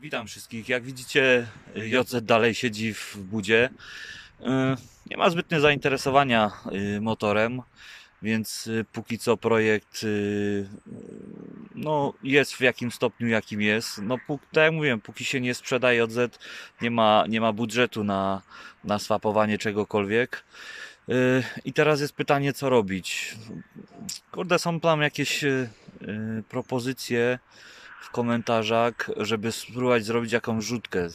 Witam wszystkich. Jak widzicie, JZ dalej siedzi w budzie. E, nie ma zbytnie zainteresowania e, motorem, więc e, póki co projekt no, jest w jakim stopniu, jakim jest. No, póki, tak jak mówiłem, póki się nie sprzeda JZ, nie ma, nie ma budżetu na, na swapowanie czegokolwiek. I teraz jest pytanie, co robić. Kurde, są tam jakieś propozycje w komentarzach, żeby spróbować zrobić jakąś rzutkę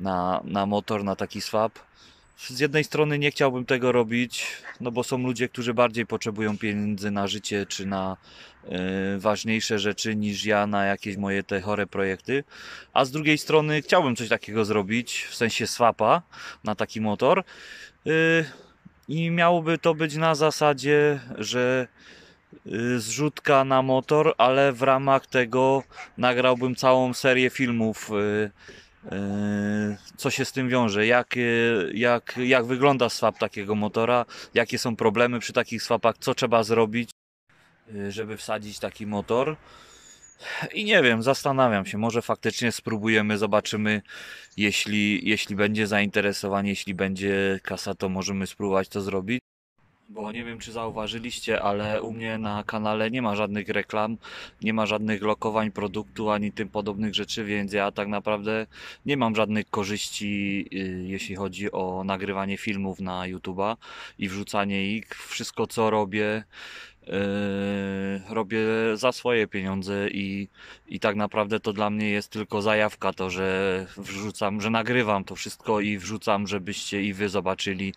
na, na motor, na taki swap. Z jednej strony nie chciałbym tego robić, no bo są ludzie, którzy bardziej potrzebują pieniędzy na życie czy na y, ważniejsze rzeczy niż ja na jakieś moje te chore projekty. A z drugiej strony chciałbym coś takiego zrobić, w sensie swapa na taki motor. Y, I miałoby to być na zasadzie, że Y, zrzutka na motor, ale w ramach tego nagrałbym całą serię filmów. Y, y, co się z tym wiąże? Jak, jak, jak wygląda swap takiego motora? Jakie są problemy przy takich swapach? Co trzeba zrobić, żeby wsadzić taki motor? I nie wiem, zastanawiam się, może faktycznie spróbujemy, zobaczymy, jeśli, jeśli będzie zainteresowanie, jeśli będzie kasa, to możemy spróbować to zrobić bo nie wiem, czy zauważyliście, ale u mnie na kanale nie ma żadnych reklam, nie ma żadnych lokowań produktu ani tym podobnych rzeczy, więc ja tak naprawdę nie mam żadnych korzyści, y, jeśli chodzi o nagrywanie filmów na YouTube'a i wrzucanie ich. Wszystko, co robię, E, robię za swoje pieniądze i, i tak naprawdę to dla mnie jest tylko zajawka to, że wrzucam, że nagrywam to wszystko i wrzucam, żebyście i wy zobaczyli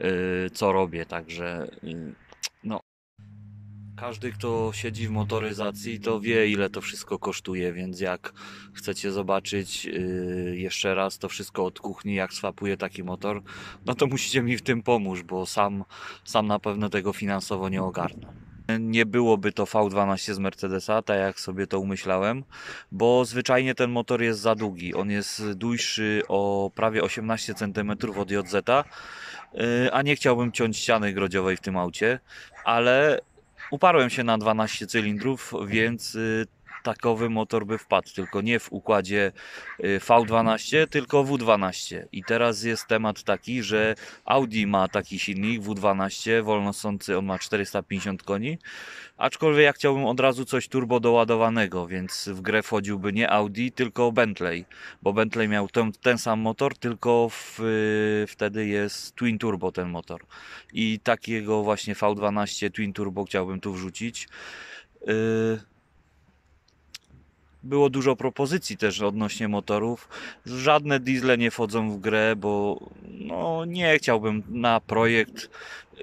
e, co robię, także e, no każdy, kto siedzi w motoryzacji, to wie, ile to wszystko kosztuje, więc jak chcecie zobaczyć jeszcze raz to wszystko od kuchni, jak swapuje taki motor, no to musicie mi w tym pomóc, bo sam, sam na pewno tego finansowo nie ogarnę. Nie byłoby to V12 z Mercedesa, tak jak sobie to umyślałem, bo zwyczajnie ten motor jest za długi. On jest dłuższy o prawie 18 cm od JZ, y, a nie chciałbym ciąć ściany grodziowej w tym aucie, ale uparłem się na 12 cylindrów, więc y, takowy motor by wpadł, tylko nie w układzie y, V12, tylko W12. I teraz jest temat taki, że Audi ma taki silnik W12, wolnosący, on ma 450 koni, aczkolwiek ja chciałbym od razu coś turbo doładowanego, więc w grę wchodziłby nie Audi, tylko Bentley, bo Bentley miał ten, ten sam motor, tylko w, y, wtedy jest twin turbo ten motor. I takiego właśnie V12 twin turbo chciałbym tu wrzucić. Yy, było dużo propozycji też odnośnie motorów. Żadne diesle nie wchodzą w grę, bo no, nie chciałbym na projekt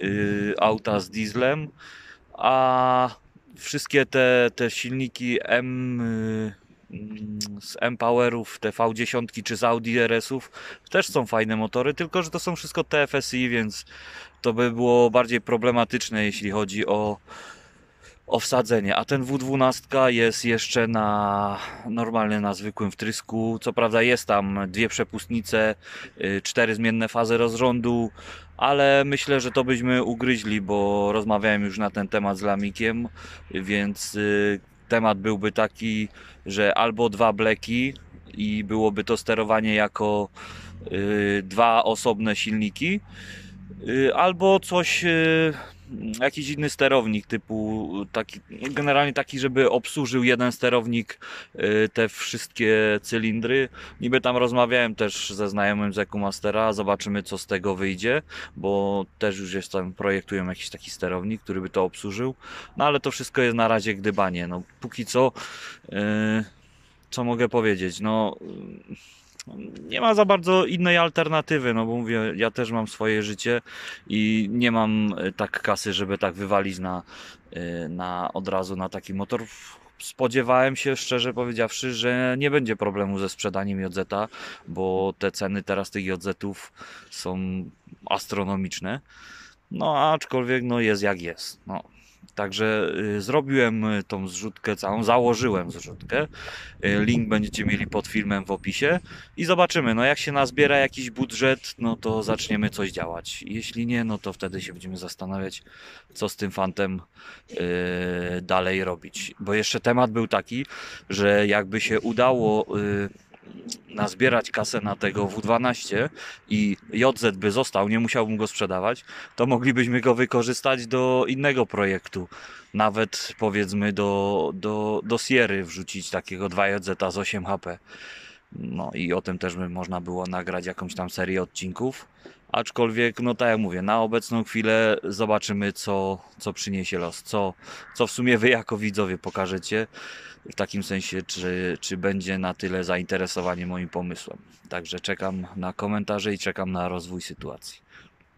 yy, auta z dieslem, a wszystkie te, te silniki M yy, z M-Powerów, te V10 czy z Audi RS-ów też są fajne motory, tylko że to są wszystko TFSI, więc to by było bardziej problematyczne, jeśli chodzi o owsadzenie. a ten W12 jest jeszcze na normalny, na zwykłym wtrysku. Co prawda jest tam dwie przepustnice, y, cztery zmienne fazy rozrządu, ale myślę, że to byśmy ugryźli, bo rozmawiałem już na ten temat z Lamikiem, więc y, temat byłby taki, że albo dwa bleki i byłoby to sterowanie jako y, dwa osobne silniki, albo coś jakiś inny sterownik typu taki, generalnie taki, żeby obsłużył jeden sterownik y, te wszystkie cylindry. Niby tam rozmawiałem też ze znajomym z Ekumastera, zobaczymy co z tego wyjdzie, bo też już jest tam, projektują jakiś taki sterownik, który by to obsłużył. No ale to wszystko jest na razie gdybanie. No póki co, yy, co mogę powiedzieć? No... Yy, no, nie ma za bardzo innej alternatywy, no bo mówię, ja też mam swoje życie i nie mam e, tak kasy, żeby tak wywalić na, e, na od razu na taki motor spodziewałem się, szczerze powiedziawszy, że nie będzie problemu ze sprzedaniem JZ, bo te ceny teraz tych jz są astronomiczne. No, aczkolwiek no jest jak jest. No, Także y, zrobiłem y, tą zrzutkę całą, założyłem zrzutkę. Y, link będziecie mieli pod filmem w opisie i zobaczymy. No jak się nazbiera jakiś budżet, no to zaczniemy coś działać. Jeśli nie, no to wtedy się będziemy zastanawiać, co z tym fantem dalej robić. Bo jeszcze temat był taki, że jakby się udało nazbierać kasę na tego W12 i JZ by został, nie musiałbym go sprzedawać, to moglibyśmy go wykorzystać do innego projektu. Nawet powiedzmy do, do, do Sierry wrzucić takiego 2JZ z 8 HP. No i o tym też by można było nagrać jakąś tam serię odcinków. Aczkolwiek, no tak jak mówię, na obecną chwilę zobaczymy, co, co przyniesie los, co, co w sumie wy jako widzowie pokażecie, w takim sensie, czy, czy będzie na tyle zainteresowanie moim pomysłem. Także czekam na komentarze i czekam na rozwój sytuacji.